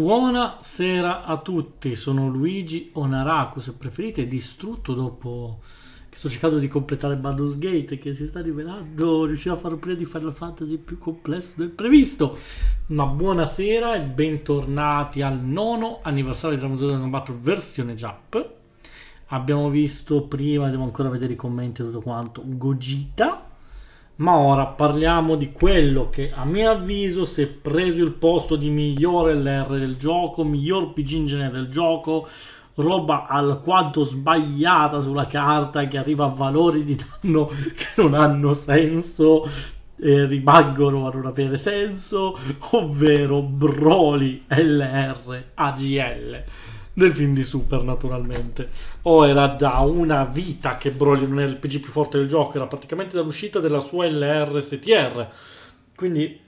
Buonasera a tutti, sono Luigi Onaraku, se preferite distrutto dopo che sto cercando di completare Baldur's Gate che si sta rivelando, riuscire a fare un play di Final Fantasy più complesso del previsto. Ma buonasera e bentornati al nono anniversario di Dragon Ball Combatto versione Jap. Abbiamo visto prima, devo ancora vedere i commenti e tutto quanto, Gogita ma ora parliamo di quello che a mio avviso si è preso il posto di migliore LR del gioco, miglior pigingine del gioco, roba alquanto sbagliata sulla carta che arriva a valori di danno che non hanno senso e rimangono a non avere senso, ovvero Broly LR AGL del film di Super, naturalmente. O era da una vita che Broly non era il PG più forte del gioco, era praticamente dall'uscita della sua LRSTR. Quindi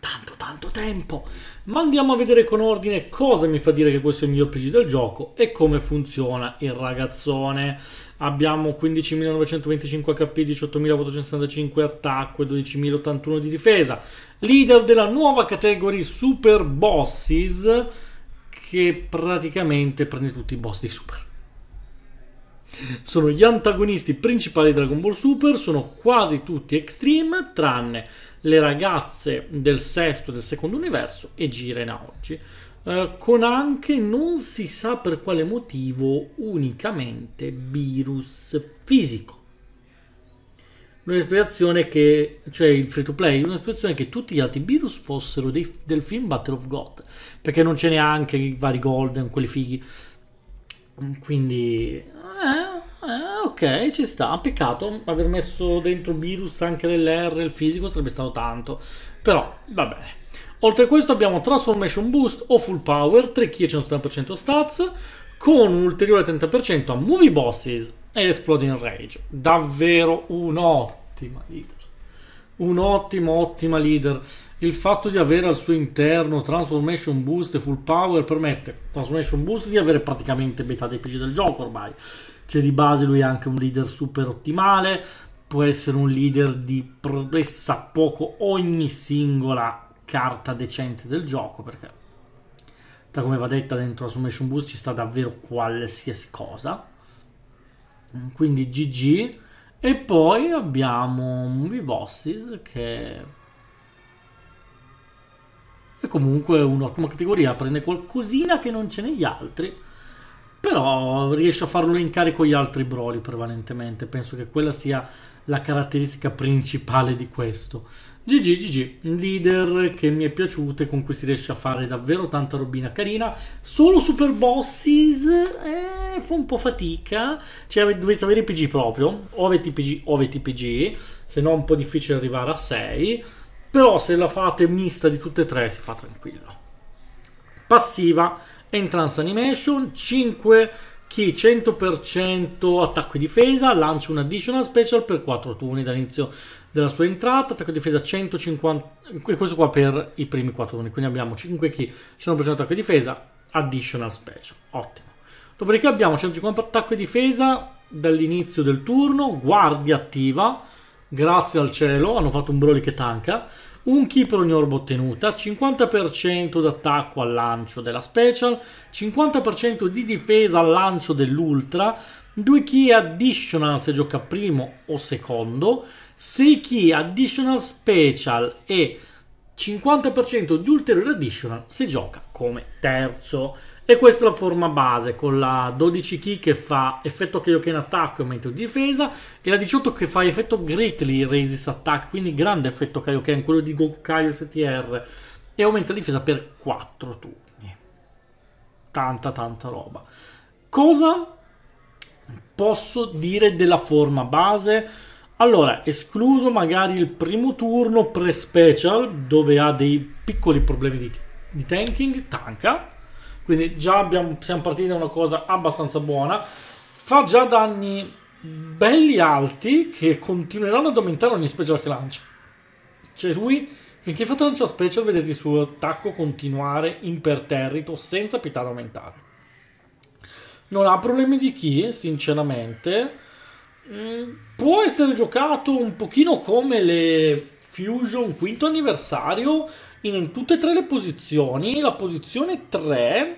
tanto tanto tempo. Ma andiamo a vedere con ordine cosa mi fa dire che questo è il miglior PG del gioco e come funziona il ragazzone. Abbiamo 15.925 HP, 18.865 attacco e 12.081 di difesa. Leader della nuova categoria Super Bosses che praticamente prende tutti i boss di Super. Sono gli antagonisti principali di Dragon Ball Super, sono quasi tutti Extreme, tranne le ragazze del sesto e del secondo universo e Girena oggi. Eh, con anche, non si sa per quale motivo, unicamente virus fisico. Un'espirazione che, cioè il free to play, un'espirazione che tutti gli altri virus fossero dei, del film Battle of God, perché non ce n'è anche i vari Golden, quelli fighi. Quindi, eh, eh, ok, ci sta. Peccato aver messo dentro virus anche l'LR, il fisico, sarebbe stato tanto. Però, va bene. Oltre a questo abbiamo Transformation Boost o Full Power, 3 kg e 170% stats, con un ulteriore 30% a Movie Bosses e esplode in rage. Davvero un'ottima leader. Un'ottima, ottima leader. Il fatto di avere al suo interno Transformation Boost e Full Power permette Transformation Boost di avere praticamente metà dei PG del gioco ormai. Cioè di base lui è anche un leader super ottimale, può essere un leader di progressa poco ogni singola carta decente del gioco perché da come va detta dentro Transformation Boost ci sta davvero qualsiasi cosa quindi GG e poi abbiamo Movie Bosses che è comunque un'ottima categoria, prende qualcosina che non c'è negli altri, però riesce a farlo in carico gli altri broli prevalentemente, penso che quella sia la caratteristica principale di questo. GG, GG, leader che mi è piaciuto e con cui si riesce a fare davvero tanta robina carina. Solo super bosses eh, fa un po' fatica, cioè dovete avere PG proprio, o avete PG o avete PG, se no è un po' difficile arrivare a 6, però se la fate mista di tutte e tre si fa tranquillo. Passiva, entrance animation, 5 chi 100% attacco e difesa lancia un additional special per 4 turni dall'inizio della sua entrata, attacco e difesa 150, questo qua per i primi 4 turni, quindi abbiamo 5 chi 100% attacco e difesa, additional special, ottimo. Dopodiché abbiamo 150 attacco e difesa dall'inizio del turno, guardia attiva, grazie al cielo, hanno fatto un Broly che tanca, 1 key per ogni orba ottenuta, 50% d'attacco al lancio della special, 50% di difesa al lancio dell'ultra, 2 key additional se gioca primo o secondo, 6 key additional special e 50% di ulteriore additional se gioca come terzo. E questa è la forma base con la 12 key che fa effetto Kyoken attacco e aumento di difesa e la 18 che fa effetto Greatly Resist Attack, quindi grande effetto Kaioken, quello di Gokukai STR e aumenta la difesa per 4 turni. Tanta tanta roba. Cosa posso dire della forma base? Allora, escluso magari il primo turno pre-special dove ha dei piccoli problemi di, di tanking, tanca quindi già abbiamo, siamo partiti da una cosa abbastanza buona. Fa già danni belli alti che continueranno ad aumentare ogni special che lancia. Cioè lui, finché fa lancia special, vedete il suo attacco continuare imperterrito senza pietà ad aumentare. Non ha problemi di chi, sinceramente. Mm, può essere giocato un pochino come le Fusion quinto anniversario in tutte e tre le posizioni. La posizione 3,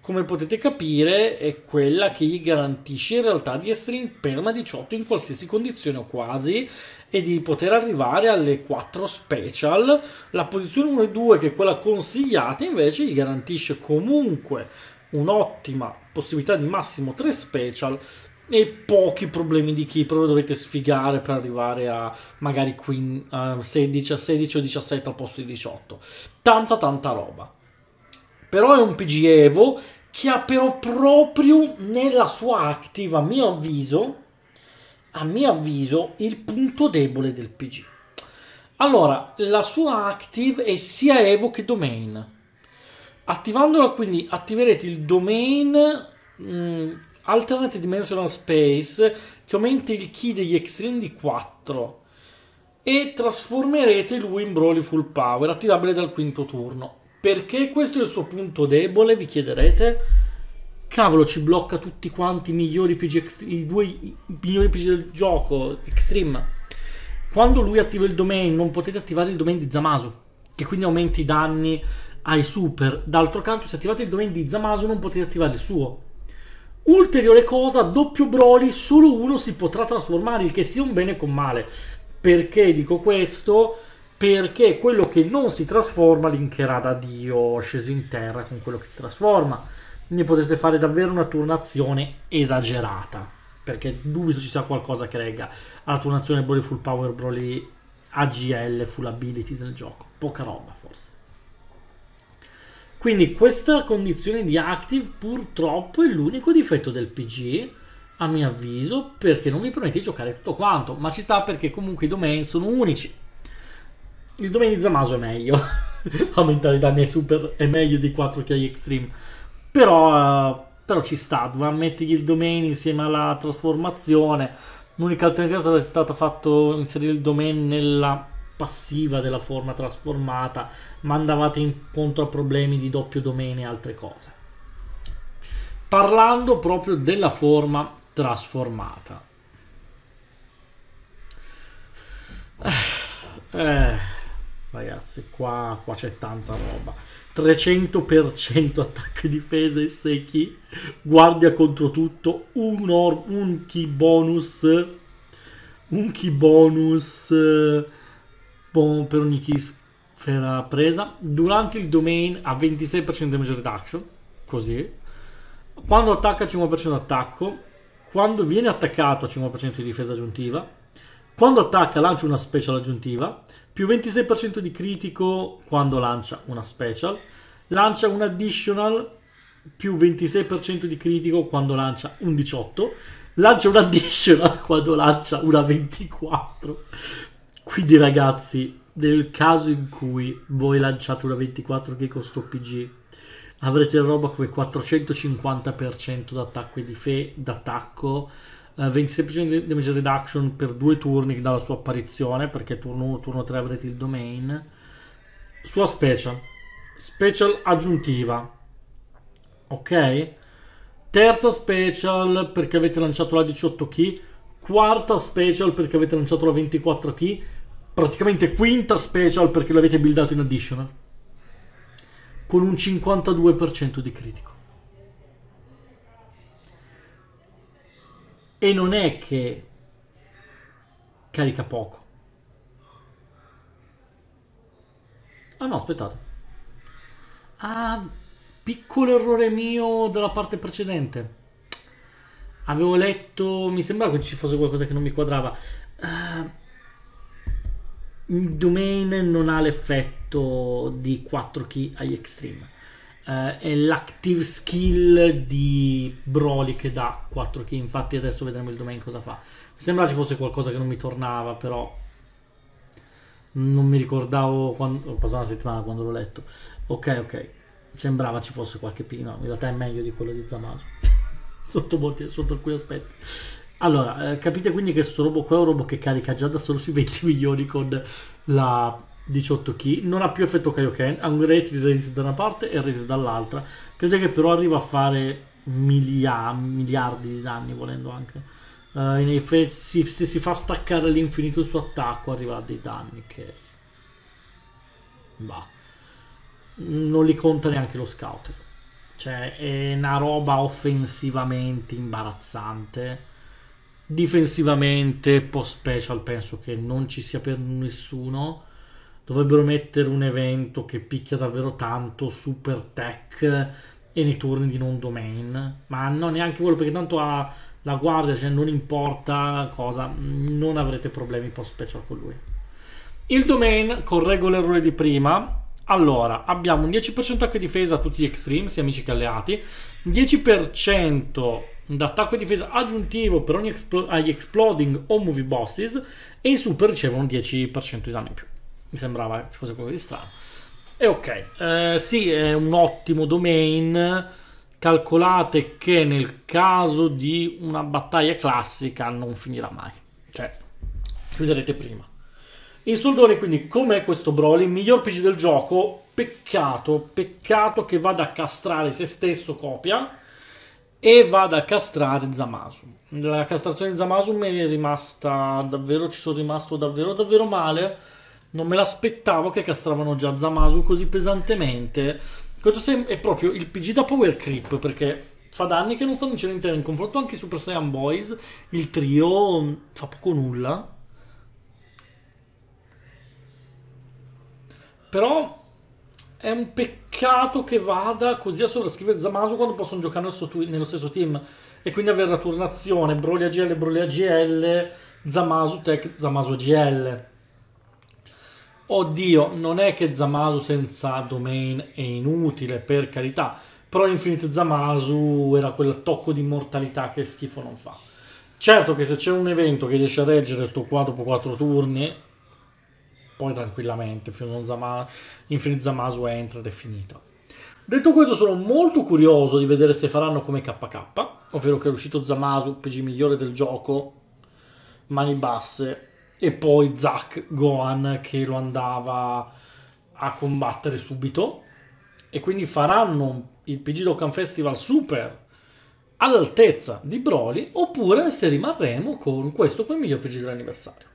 come potete capire, è quella che gli garantisce in realtà di essere in perma 18 in qualsiasi condizione o quasi e di poter arrivare alle 4 special. La posizione 1 e 2, che è quella consigliata, invece gli garantisce comunque un'ottima possibilità di massimo 3 special e pochi problemi di chi però dovete sfigare per arrivare a magari qui a 16, 16 o 17 al posto di 18. Tanta tanta roba. Però è un PG Evo che ha però proprio nella sua active, a mio avviso, a mio avviso, il punto debole del PG. Allora, la sua active è sia Evo che Domain. Attivandola quindi attiverete il Domain mh, mm, Alternate Dimensional Space che aumenta il key degli Extreme di 4 e trasformerete lui in Broly Full Power, attivabile dal quinto turno. Perché questo è il suo punto debole, vi chiederete? Cavolo, ci blocca tutti quanti i migliori PG, i due migliori PG del gioco, Extreme. Quando lui attiva il domain, non potete attivare il domain di Zamasu, che quindi aumenta i danni ai super. D'altro canto, se attivate il domain di Zamasu, non potete attivare il suo Ulteriore cosa, doppio Broly, solo uno si potrà trasformare, il che sia un bene con male. Perché dico questo? Perché quello che non si trasforma linkerà da Dio sceso in terra con quello che si trasforma. Quindi potreste fare davvero una turnazione esagerata. Perché dubito ci sia qualcosa che regga alla turnazione Broly Full Power Broly AGL Full Abilities nel gioco. Poca roba forse. Quindi questa condizione di active purtroppo è l'unico difetto del PG, a mio avviso, perché non vi permette di giocare tutto quanto, ma ci sta perché comunque i domain sono unici. Il domain di Zamasu è meglio, aumentare i danni ai super è meglio di 4 k extreme, però, uh, però ci sta, doveva mettergli il domain insieme alla trasformazione, l'unica alternativa sarebbe stata fatto inserire il domain nella passiva della forma trasformata, ma andavate incontro a problemi di doppio domene e altre cose. Parlando proprio della forma trasformata. Eh, ragazzi, qua, qua c'è tanta roba. 300% attacco e difesa e secchi, guardia contro tutto, un, or- un key bonus, un key bonus per ogni key sfera presa. Durante il domain ha 26% damage reduction, così. Quando attacca 50% attacco, quando viene attaccato 5% di difesa aggiuntiva, quando attacca lancia una special aggiuntiva, più 26% di critico quando lancia una special, lancia un additional più 26% di critico quando lancia un 18, lancia un additional quando lancia una 24, quindi ragazzi, nel caso in cui voi lanciate una 24 che costa PG, avrete roba come 450% d'attacco e difesa, d'attacco, uh, 27% damage reduction per due turni dalla sua apparizione, perché turno 1, turno 3 avrete il domain. Sua special, special aggiuntiva, ok? Terza special perché avete lanciato la 18 key, quarta special perché avete lanciato la 24 key praticamente quinta special perché l'avete buildato in additional con un 52% di critico e non è che carica poco ah no aspettate ah piccolo errore mio della parte precedente avevo letto mi sembrava che ci fosse qualcosa che non mi quadrava uh, il domain non ha l'effetto di 4 key agli extreme. Uh, è l'active skill di Broly che dà 4 key. Infatti, adesso vedremo il domain cosa fa. Mi sembra ci fosse qualcosa che non mi tornava, però non mi ricordavo quando. Ho passato una settimana quando l'ho letto. Ok, ok. Sembrava ci fosse qualche pino. In realtà è meglio di quello di Zamasu. sotto, molti, sotto alcuni aspetti. Allora, eh, capite quindi che sto robo qua è un robo che carica già da solo sui 20 milioni con la 18 key, non ha più effetto Kaioken, ha un rate di resist da una parte e resist dall'altra. Credo che però arriva a fare milia- miliardi di danni volendo anche. Uh, in effetti, se, se si fa staccare all'infinito il suo attacco arriva a dei danni che... Bah. Non li conta neanche lo scout. Cioè, è una roba offensivamente imbarazzante difensivamente post special penso che non ci sia per nessuno dovrebbero mettere un evento che picchia davvero tanto super tech e nei turni di non domain ma no neanche quello perché tanto ha la guardia cioè non importa cosa non avrete problemi post special con lui il domain correggo l'errore di prima allora, abbiamo un 10% anche difesa a tutti gli extreme, sia amici che alleati, 10% un attacco e difesa aggiuntivo per ogni expl- agli exploding o movie bosses e in super ricevono 10% di danno in più. Mi sembrava che fosse qualcosa di strano. E ok, eh, sì, è un ottimo domain. Calcolate che nel caso di una battaglia classica non finirà mai. Cioè, chiuderete prima. In soldoni, quindi, com'è questo Broly? Miglior PC del gioco. Peccato, peccato che vada a castrare se stesso copia e vado a castrare Zamasum. La castrazione di Zamasum mi è rimasta davvero, ci sono rimasto davvero davvero male. Non me l'aspettavo che castravano già Zamasum così pesantemente. Questo è proprio il PG da Power Creep perché fa danni che non stanno vincendo in terra in confronto anche i Super Saiyan Boys. Il trio mm, fa poco nulla. Però è un peccato che vada così a sovrascrivere Zamasu quando possono giocare nello stesso, nello stesso team e quindi avere la turnazione Broly AGL, Broly AGL, Zamasu Tech, Zamasu AGL. Oddio, non è che Zamasu senza domain è inutile, per carità, però Infinite Zamasu era quel tocco di mortalità che schifo non fa. Certo che se c'è un evento che riesce a reggere sto qua dopo 4 turni, poi tranquillamente, Fiunon Zama, Infinite Zamasu entra ed è finita. Detto questo sono molto curioso di vedere se faranno come KK, ovvero che è uscito Zamasu, PG migliore del gioco, mani basse, e poi Zack Gohan che lo andava a combattere subito, e quindi faranno il PG Dokkan Festival Super all'altezza di Broly, oppure se rimarremo con questo come miglior PG dell'anniversario.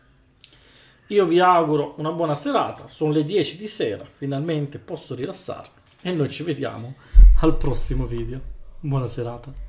Io vi auguro una buona serata, sono le 10 di sera, finalmente posso rilassarmi e noi ci vediamo al prossimo video. Buona serata.